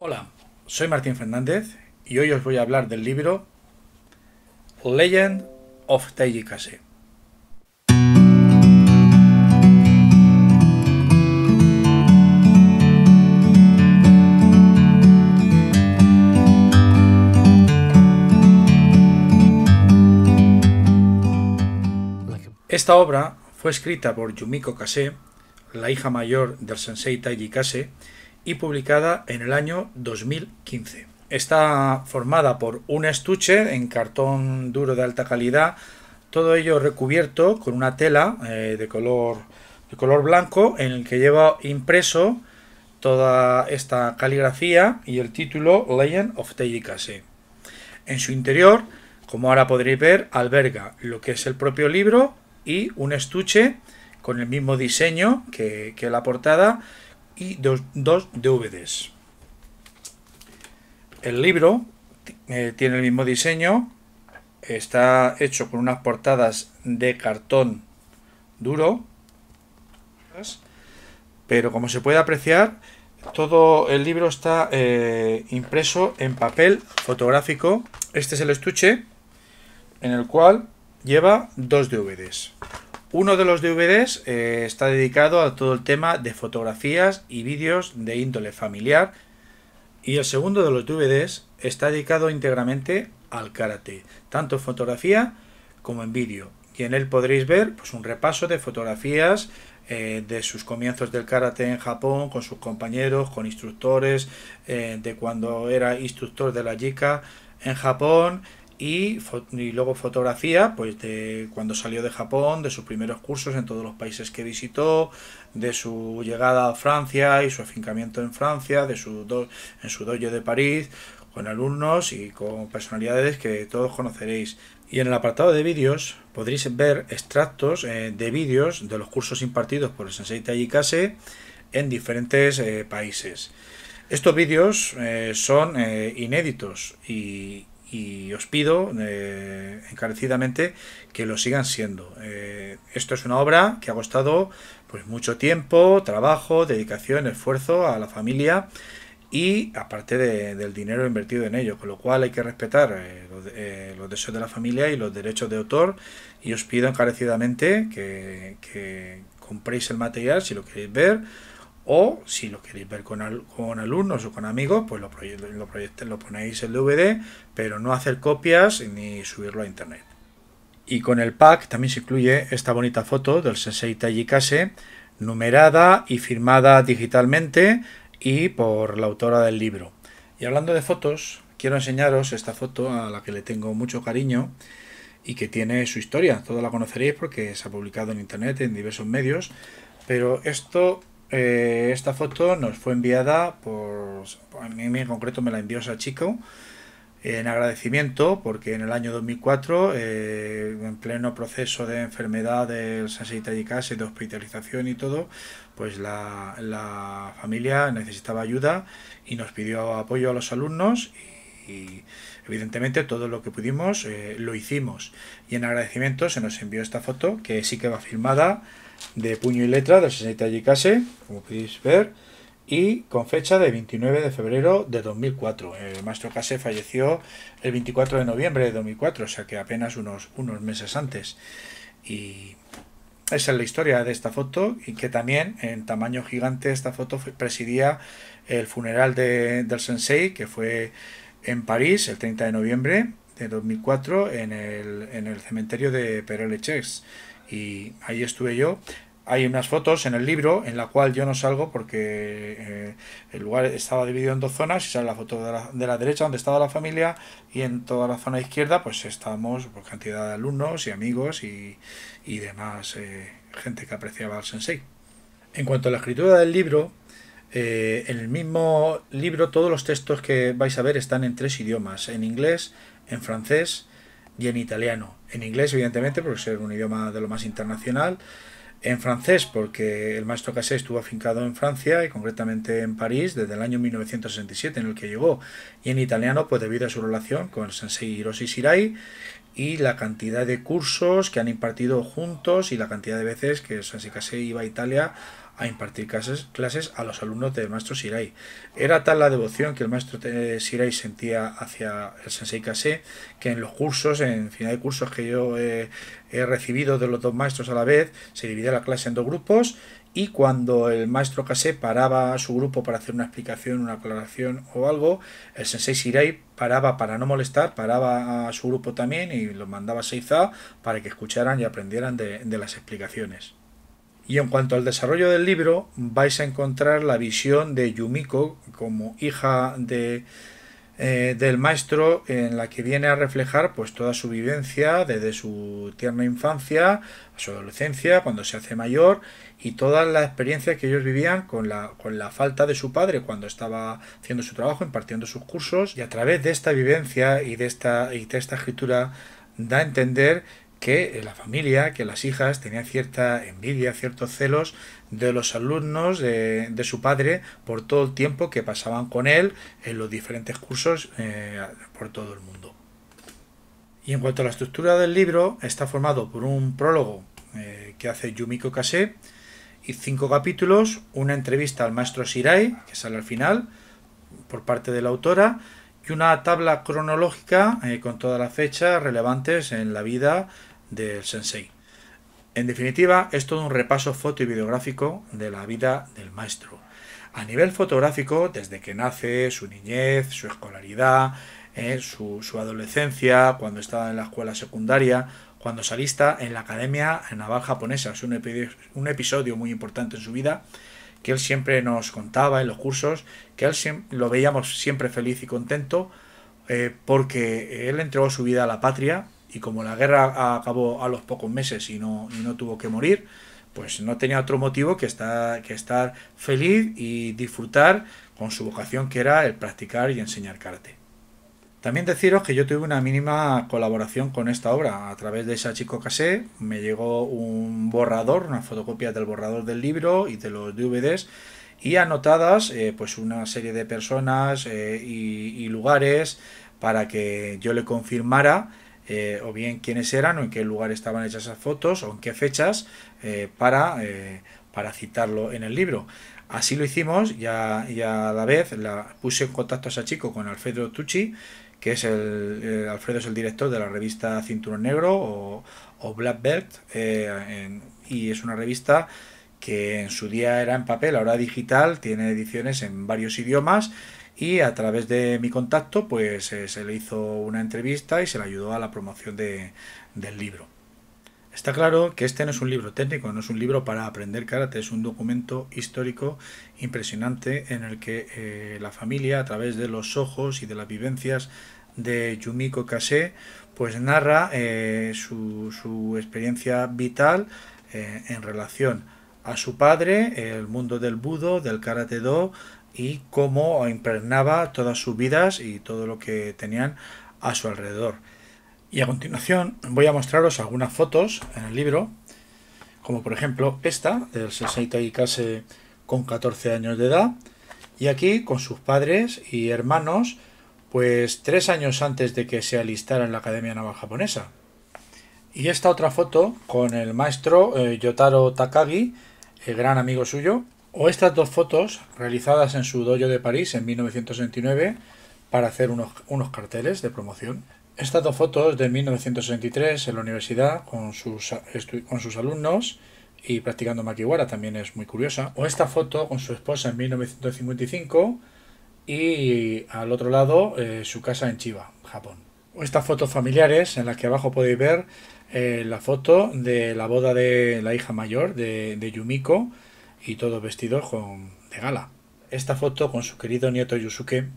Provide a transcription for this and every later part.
Hola, soy Martín Fernández y hoy os voy a hablar del libro Legend of Taiji Kase. Esta obra fue escrita por Yumiko Kase, la hija mayor del sensei Taiji Kase, y publicada en el año 2015. Está formada por un estuche en cartón duro de alta calidad, todo ello recubierto con una tela eh, de, color, de color blanco en el que lleva impreso toda esta caligrafía y el título Legend of Case En su interior, como ahora podréis ver, alberga lo que es el propio libro y un estuche con el mismo diseño que, que la portada y dos, DVDs. El libro eh, tiene el mismo diseño, está hecho con unas portadas de cartón duro, pero como se puede apreciar, todo el libro está eh, impreso en papel fotográfico. Este es el estuche en el cual lleva dos DVDs. Uno de los DVDs eh, está dedicado a todo el tema de fotografías y vídeos de índole familiar y el segundo de los DVDs está dedicado íntegramente al karate, tanto en fotografía como en vídeo. Y en él podréis ver pues, un repaso de fotografías eh, de sus comienzos del karate en Japón, con sus compañeros, con instructores, eh, de cuando era instructor de la Jika en Japón, y, luego fotografía, pues de cuando salió de Japón, de sus primeros cursos en todos los países que visitó, de su llegada a Francia y su afincamiento en Francia, de su en su dojo de París, con alumnos y con personalidades que todos conoceréis. Y en el apartado de vídeos podréis ver extractos eh, de vídeos de los cursos impartidos por el Sensei Tayikase en diferentes eh, países. Estos vídeos eh, son inéditos y y os pido eh, encarecidamente que lo sigan siendo. Eh, esto es una obra que ha costado pues mucho tiempo, trabajo, dedicación, esfuerzo a la familia y aparte del dinero invertido en ello, con lo cual hay que respetar eh, los, deseos de la familia y los derechos de autor y os pido encarecidamente que, que compréis el material si lo queréis ver o si lo queréis ver con, con alumnos o con amigos, pues lo, lo, ponéis en DVD, pero no hacer copias ni subirlo a internet. Y con el pack también se incluye esta bonita foto del Sensei Taiji Kase, numerada y firmada digitalmente y por la autora del libro. Y hablando de fotos, quiero enseñaros esta foto a la que le tengo mucho cariño y que tiene su historia. Toda la conoceréis porque se ha publicado en internet, en diversos medios. Pero esto eh, esta foto nos fue enviada por, a mí en concreto me la envió esa chico en agradecimiento porque en el año 2004 eh, en pleno proceso de enfermedad del y de hospitalización y todo pues la, la familia necesitaba ayuda y nos pidió apoyo a los alumnos y y evidentemente todo lo que pudimos eh, lo hicimos. Y en agradecimiento se nos envió esta foto que sí que va filmada de puño y letra del 60 Yikase, como podéis ver, y con fecha de 29 de febrero de 2004. Eh, el maestro Case falleció el 24 de noviembre de 2004, o sea que apenas unos, unos meses antes. Y esa es la historia de esta foto y que también en tamaño gigante esta foto presidía el funeral del sensei que fue en París el 30 de noviembre de 2004 en el, cementerio de père Echex. y ahí estuve yo. Hay unas fotos en el libro en la cual yo no salgo porque eh, el lugar estaba dividido en dos zonas y sale la foto de la, derecha donde estaba la familia y en toda la zona izquierda pues estábamos por pues, cantidad de alumnos y amigos y, demás eh, gente que apreciaba al sensei. En cuanto a la escritura del libro, eh, en el mismo libro todos los textos que vais a ver están en tres idiomas, en inglés, en francés y en italiano. En inglés, evidentemente, porque es un idioma de lo más internacional. En francés, porque el maestro Cassé estuvo afincado en Francia y concretamente en París desde el año 1967 en el que llegó. Y en italiano, pues debido a su relación con el sensei Hiroshi Shirai y la cantidad de cursos que han impartido juntos y la cantidad de veces que el sensei Cassé iba a Italia a impartir clases, a los alumnos del maestro Shirai. Era tal la devoción que el maestro eh, Shirai sentía hacia el sensei Kase que en los cursos, en final de cursos que yo eh, he, recibido de los dos maestros a la vez, se dividía la clase en dos grupos y cuando el maestro Kase paraba a su grupo para hacer una explicación, una aclaración o algo, el sensei Shirai paraba para no molestar, paraba a su grupo también y los mandaba a Seiza para que escucharan y aprendieran de las explicaciones. Y en cuanto al desarrollo del libro, vais a encontrar la visión de Yumiko como hija de, eh, del maestro, en la que viene a reflejar pues toda su vivencia desde su tierna infancia a su adolescencia, cuando se hace mayor y toda la experiencia que ellos vivían con la, con la falta de su padre cuando estaba haciendo su trabajo, impartiendo sus cursos y a través de esta vivencia y de esta, y de esta escritura da a entender que eh, la familia, que las hijas tenían cierta envidia, ciertos celos de los alumnos de, su padre por todo el tiempo que pasaban con él en los diferentes cursos eh, por todo el mundo. Y en cuanto a la estructura del libro, está formado por un prólogo eh, que hace Yumiko Kase y cinco capítulos, una entrevista al maestro Shirai, que sale al final, por parte de la autora, y una tabla cronológica con todas las fechas relevantes en la vida del sensei. En definitiva, es todo un repaso foto y videográfico de la vida del maestro. A nivel fotográfico, desde que nace, su niñez, su escolaridad, eh, su, adolescencia, cuando estaba en la escuela secundaria, cuando salista en la Academia Naval Japonesa, es un, episodio muy importante en su vida que él siempre nos contaba en los cursos, que él lo veíamos siempre feliz y contento, eh, porque él entregó su vida a la patria, y como la guerra acabó a los pocos meses y no, tuvo que morir, pues no tenía otro motivo que estar, que estar feliz y disfrutar con su vocación que era el practicar y enseñar karate. También deciros que yo tuve una mínima colaboración con esta obra. A través de chico Kase me llegó un borrador, una fotocopia del borrador del libro y de los DVDs y anotadas eh, pues una serie de personas eh, y lugares para que yo le confirmara eh, o bien quiénes eran, o en qué lugar estaban hechas esas fotos, o en qué fechas, eh, eh, para, citarlo en el libro. Así lo hicimos, ya, a la vez la, puse en contacto a ese chico con Alfredo Tucci, que es el, Alfredo es el director de la revista Cinturón Negro o, o Black Belt, y es una revista que en su día era en papel, ahora digital, tiene ediciones en varios idiomas y a través de mi contacto pues eh, se le hizo una entrevista y se le ayudó a la promoción del libro. Está claro que este no es un libro técnico, no es un libro para aprender karate, es un documento histórico impresionante en el que eh, la familia a través de los ojos y de las vivencias de Yumiko Kase pues narra eh, su, su, experiencia vital en relación a su padre, el mundo del budo, del karate do y cómo impregnaba todas sus vidas y todo lo que tenían a su alrededor. Y a continuación voy a mostraros algunas fotos en el libro, como por ejemplo esta del Sensei Taikase con 14 años de edad y aquí con sus padres y hermanos pues tres años antes de que se alistara en la Academia Naval Japonesa. Y esta otra foto con el maestro eh, Yotaro Takagi, el gran amigo suyo, o estas dos fotos realizadas en su dojo de París en 1969 para hacer unos, carteles de promoción. Estas dos fotos de 1963 en la universidad con sus, con sus alumnos y practicando Makiwara, también es muy curiosa. O esta foto con su esposa en 1955 y al otro lado eh, su casa en Chiba, Japón. O estas fotos familiares en las que abajo podéis ver eh, la foto de la boda de la hija mayor de, de Yumiko y todos vestidos con, de gala. Esta foto con su querido nieto Yusuke,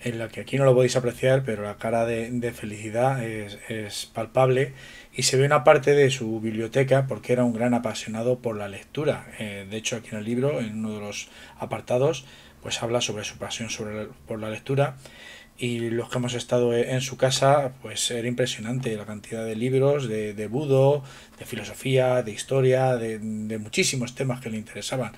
en la que aquí no lo podéis apreciar, pero la cara de, felicidad es, palpable y se ve una parte de su biblioteca porque era un gran apasionado por la lectura. Eh, de hecho, aquí en el libro, en uno de los apartados, pues habla sobre su pasión sobre por la lectura y los que hemos estado e-, en su casa, pues era impresionante la cantidad de libros, de, de budo, de filosofía, de historia, de, muchísimos temas que le interesaban.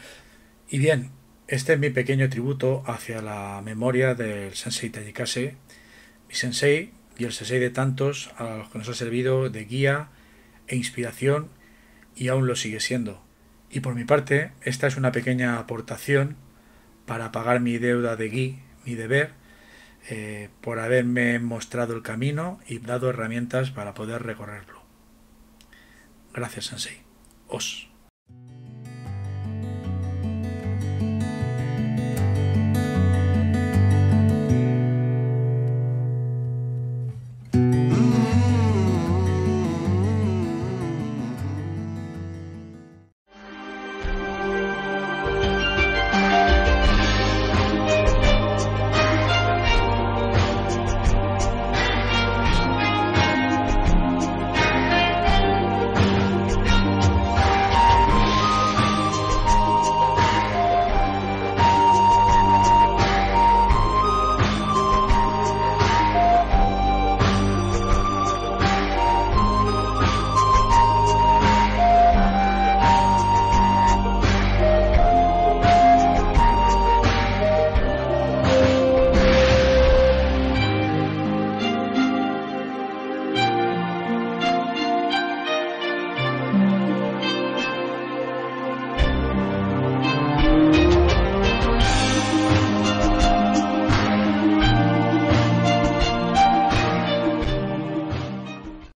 Y bien, este es mi pequeño tributo hacia la memoria del sensei Tayikase, mi sensei y el sensei de tantos a los que nos ha servido de guía e inspiración y aún lo sigue siendo. Y por mi parte, esta es una pequeña aportación para pagar mi deuda de gui, mi deber, eh, por haberme mostrado el camino y dado herramientas para poder recorrerlo. Gracias, Sensei. Os.